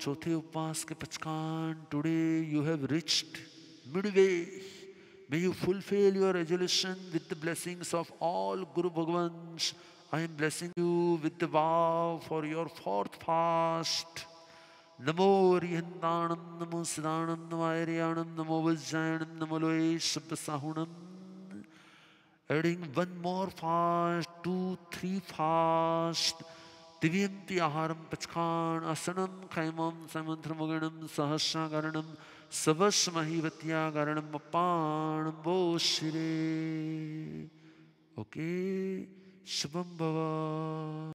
चौथे उपवास के पचकान today you have reached midway May you fulfill your resolution with the blessings of all Guru Bhagavans. I am blessing you with the vow for your fourth fast. Namo Rihandanam, Namo Siddhanam, Namo Airyanam, Namo Vajjayanam, Namo Loe Adding one more fast, two, three fast. दिव्यंति आहारम पचखाण आसनम खैमम समंत्रमगणम सहस्रागरणम सबस्महिवत्यागरणम पाण बो शिरे ओके शुभम भवा